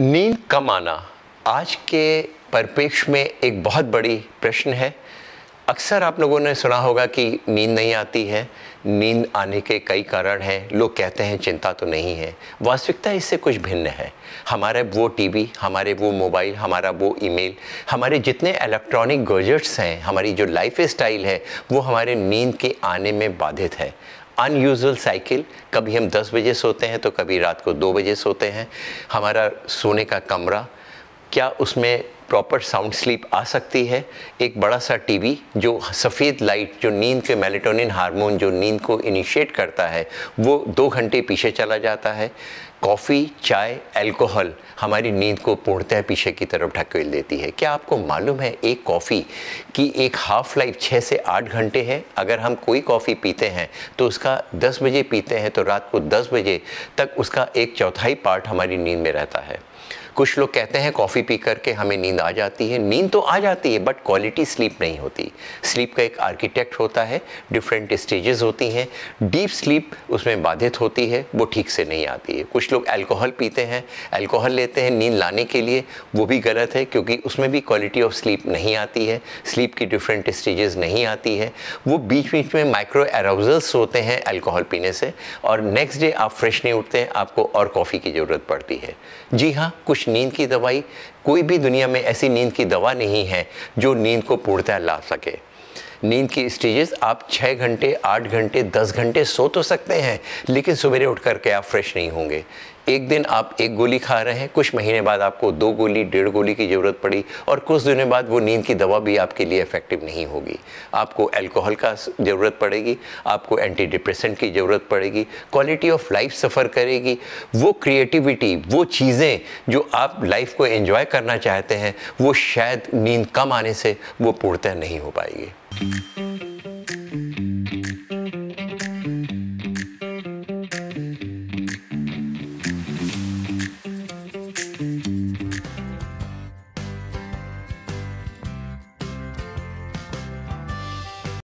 नींद कम आना आज के परिप्रेक्ष्य में एक बहुत बड़ी प्रश्न है अक्सर आप लोगों ने सुना होगा कि नींद नहीं आती है नींद आने के कई कारण हैं लोग कहते हैं चिंता तो नहीं है वास्तविकता इससे कुछ भिन्न है हमारे वो टीवी हमारे वो मोबाइल हमारा वो ईमेल हमारे जितने इलेक्ट्रॉनिक गजट्स हैं हमारी जो लाइफ स्टाइल है वो हमारे नींद के आने में बाधित है अनयूजल साइकिल कभी हम 10 बजे सोते हैं तो कभी रात को 2 बजे सोते हैं हमारा सोने का कमरा क्या उसमें प्रॉपर साउंड स्लीप आ सकती है एक बड़ा सा टीवी जो सफ़ेद लाइट जो नींद के मेलेटोनिन हार्मोन जो नींद को इनिशिएट करता है वो दो घंटे पीछे चला जाता है कॉफ़ी चाय अल्कोहल हमारी नींद को पूर्णतः पीछे की तरफ ढकेल देती है क्या आपको मालूम है एक कॉफ़ी की एक हाफ़ लाइफ छः से आठ घंटे है अगर हम कोई कॉफ़ी पीते हैं तो उसका दस बजे पीते हैं तो रात को दस बजे तक उसका एक चौथाई पार्ट हमारी नींद में रहता है कुछ लोग कहते हैं कॉफ़ी पी करके हमें नींद आ जाती है नींद तो आ जाती है बट क्वालिटी स्लीप नहीं होती स्लीप का एक आर्किटेक्ट होता है डिफरेंट स्टेजेस होती हैं डीप स्लीप उसमें बाधित होती है वो ठीक से नहीं आती है कुछ लोग अल्कोहल पीते हैं अल्कोहल लेते हैं नींद लाने के लिए वो भी गलत है क्योंकि उसमें भी क्वालिटी ऑफ स्लीप नहीं आती है स्लीप की डिफरेंट स्टेजेस नहीं आती है वो बीच बीच में माइक्रो एरोजल्स होते हैं अल्कोहल पीने से और नेक्स्ट डे आप फ्रेश नहीं उठते हैं आपको और कॉफ़ी की ज़रूरत पड़ती है जी हाँ कुछ नींद की दवाई कोई भी दुनिया में ऐसी नींद की दवा नहीं है जो नींद को पूर्णतः ला सके नींद की स्टेजेस आप छः घंटे आठ घंटे दस घंटे सो तो सकते हैं लेकिन सवेरे उठ करके आप फ्रेश नहीं होंगे एक दिन आप एक गोली खा रहे हैं कुछ महीने बाद आपको दो गोली डेढ़ गोली की ज़रूरत पड़ी और कुछ दिनों बाद वो नींद की दवा भी आपके लिए इफ़ेक्टिव नहीं होगी आपको अल्कोहल का ज़रूरत पड़ेगी आपको एंटी डिप्रेसेंट की ज़रूरत पड़ेगी क्वालिटी ऑफ लाइफ सफ़र करेगी वो क्रिएटिविटी वो चीज़ें जो आप लाइफ को एंजॉय करना चाहते हैं वो शायद नींद कम आने से वो पूर्णतः नहीं हो पाएगी